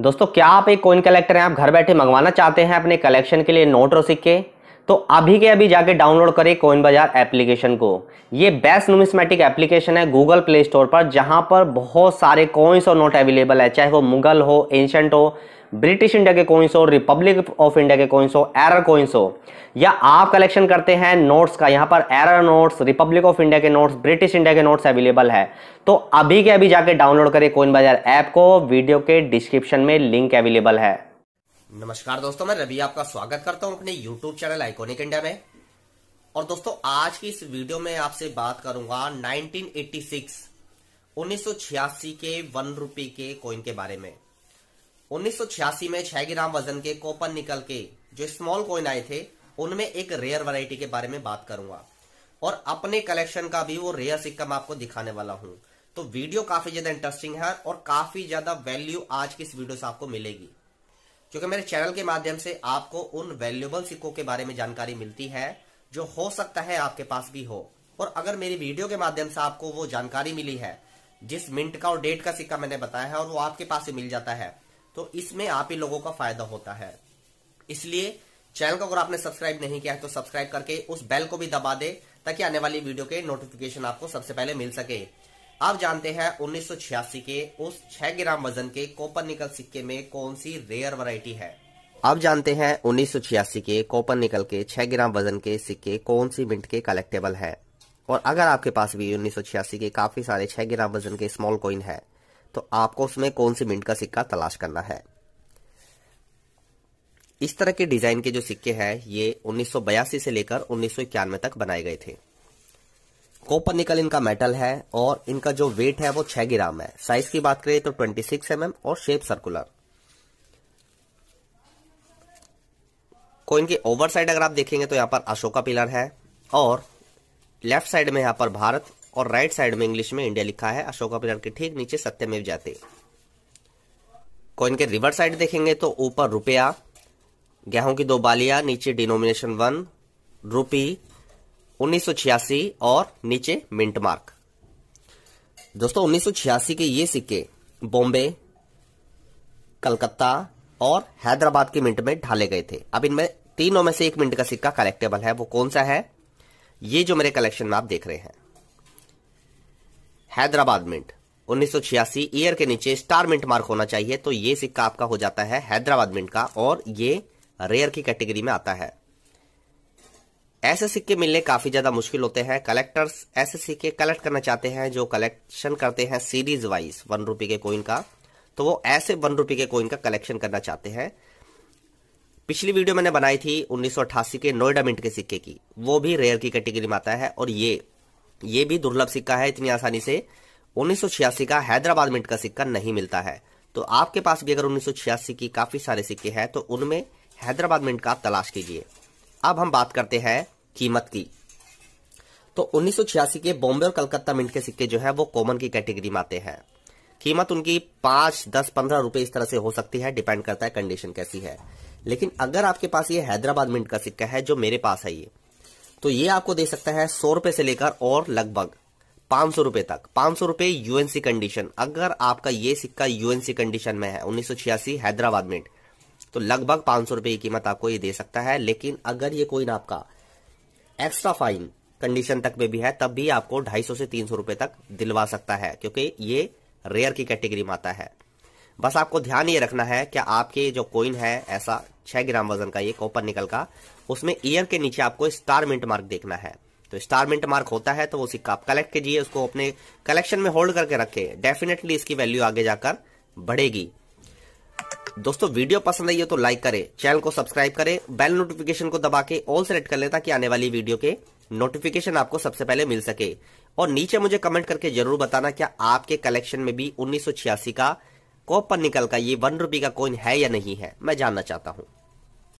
दोस्तों क्या आप एक कोइन कलेक्टर हैं आप घर बैठे मंगवाना चाहते हैं अपने कलेक्शन के लिए नोट और सिक्के तो अभी के अभी जाके डाउनलोड करें कोइन बाजार एप्लीकेशन को ये बेस्ट नुमिस्मेटिक एप्लीकेशन है गूगल प्ले स्टोर पर जहां पर बहुत सारे कोइंस और नोट अवेलेबल है चाहे वो मुगल हो एंशंट हो ब्रिटिश इंडिया के कोइंस हो रिपब्लिक ऑफ इंडिया के कोइंस हो एरर कोइंस हो या आप कलेक्शन करते हैं नोट्स का यहाँ पर error notes Republic of India के नोट्स ब्रिटिश इंडिया के नोट्स अवेलेबल है तो अभी के अभी जाके डाउनलोड करें कोइन बाजार ऐप को वीडियो के डिस्क्रिप्शन में लिंक अवेलेबल है नमस्कार दोस्तों मैं रवि आपका स्वागत करता हूँ अपने यूट्यूब चैनल आइकोनिक इंडिया में और दोस्तों आज की इस वीडियो में आपसे बात करूंगा 1986 1986 के वन रुपी के कोइन के बारे में 1986 में छह ग्राम वजन के कोपन निकल के जो स्मॉल कॉइन आए थे उनमें एक रेयर वैरायटी के बारे में बात करूंगा और अपने कलेक्शन का भी वो रेयर सिक्का मैं आपको दिखाने वाला हूं तो वीडियो काफी ज्यादा इंटरेस्टिंग है और काफी ज्यादा वैल्यू आज की इस वीडियो से आपको मिलेगी क्योंकि मेरे चैनल के माध्यम से आपको उन वैल्यूबल सिक्कों के बारे में जानकारी मिलती है जो हो सकता है आपके पास भी हो और अगर मेरी वीडियो के माध्यम से आपको वो जानकारी मिली है जिस मिनट का और डेट का सिक्का मैंने बताया है और वो आपके पास ही मिल जाता है तो इसमें आप ही लोगों का फायदा होता है इसलिए चैनल को अगर आपने सब्सक्राइब नहीं किया है तो सब्सक्राइब करके उस बेल को भी दबा दे ताकि आने वाली वीडियो के नोटिफिकेशन आपको सबसे पहले मिल सके आप जानते हैं उन्नीस के उस छह ग्राम वजन के कोपर निकल सिक्के में कौन सी रेयर वरायटी है आप जानते हैं उन्नीस के कोपर निकल के छह ग्राम वजन के सिक्के कौन सी मिंट के कलेक्टेबल है और अगर आपके पास भी उन्नीस के काफी सारे छह ग्राम वजन के स्मॉल कॉइन है तो आपको उसमें कौन सी मिंट का सिक्का तलाश करना है इस तरह के डिजाइन के जो सिक्के हैं ये उन्नीस से लेकर उन्नीस तक बनाए गए थे कोपर निकल इनका मेटल है और इनका जो वेट है वो 6 ग्राम है साइज की बात करें तो 26 सिक्स mm और शेप सर्कुलर कोइन की ओवर साइड अगर आप देखेंगे तो यहाँ पर अशोका पिलर है और लेफ्ट साइड में यहाँ पर भारत और राइट साइड में इंग्लिश में इंडिया लिखा है अशोका पिलर के ठीक नीचे सत्यमेव जाते कॉइन के रिवर्स साइड देखेंगे तो ऊपर रुपया गेहूं की दो बालियां नीचे डिनोमिनेशन वन रूपी उन्नीस और नीचे मिंट मार्क दोस्तों उन्नीस के ये सिक्के बॉम्बे कलकत्ता और हैदराबाद के मिंट में ढाले गए थे अब इनमें तीनों में से एक मिंट का सिक्का कलेक्टेबल है वो कौन सा है ये जो मेरे कलेक्शन में आप देख रहे हैं हैदराबाद मिंट 1986 ईयर के नीचे स्टार मिंट मार्क होना चाहिए तो ये सिक्का आपका हो जाता है हैदराबाद मिंट का और ये रेयर की कैटेगरी में आता है ऐसे सिक्के मिलने काफी ज्यादा मुश्किल होते हैं कलेक्टर्स ऐसे सिक्के कलेक्ट करना चाहते हैं जो कलेक्शन करते हैं सीरीज वाइज वन रूपी के कोइन का तो वो ऐसे वन रूपी के कोइन का कलेक्शन करना चाहते हैं पिछली वीडियो मैंने बनाई थी 1988 के नोएडा मिंट के सिक्के की वो भी रेयर की कैटेगरी में आता है और ये ये भी दुर्लभ सिक्का है इतनी आसानी से उन्नीस का हैदराबाद मिंट का सिक्का नहीं मिलता है तो आपके पास भी अगर उन्नीस की काफ़ी सारे सिक्के हैं तो उनमें हैदराबाद मिंट का तलाश कीजिए अब हम बात करते हैं कीमत की तो उन्नीस के बॉम्बे और कलकत्ता मिंट के सिक्के जो है वो कॉमन की कैटेगरी में आते हैं कीमत उनकी पांच दस पंद्रह रुपए इस तरह से हो सकती है डिपेंड करता है कंडीशन कैसी है लेकिन अगर आपके पास ये हैदराबाद मिंट का सिक्का है जो मेरे पास है ये तो ये आपको दे सकता है सौ रुपए से लेकर और लगभग पांच सौ रुपए तक पांच सौ रुपए यूएनसी कंडीशन अगर आपका ये सिक्का यूएनसी कंडीशन में है उन्नीस सौ छियासी हैदराबाद में तो लगभग पांच सौ रुपए की कीमत आपको ये दे सकता है लेकिन अगर ये कोइन आपका एक्स्ट्रा फाइन कंडीशन तक में भी है तब भी आपको ढाई सौ से तीन सौ रुपए तक दिलवा सकता है क्योंकि ये रेयर की कैटेगरी में आता है बस आपको ध्यान ये रखना है कि आपके जो कोइन है ऐसा छह ग्राम वजन का ये कॉपर निकल का उसमें ईयर के नीचे आपको स्टार मिंट मार्क देखना है तो स्टार मिंट मार्क होता है तो वो सिक्का आप कलेक्ट कीजिए उसको अपने कलेक्शन में होल्ड करके रखे डेफिनेटली इसकी वैल्यू आगे जाकर बढ़ेगी दोस्तों वीडियो पसंद आई हो तो लाइक करें चैनल को सब्सक्राइब करें बेल नोटिफिकेशन को दबा के ऑल सेलेक्ट कर लें ताकि आने वाली वीडियो के नोटिफिकेशन आपको सबसे पहले मिल सके और नीचे मुझे कमेंट करके जरूर बताना क्या आपके कलेक्शन में भी उन्नीस का कॉपर निकल का ये वन रुपी का कोइन है या नहीं है मैं जानना चाहता हूँ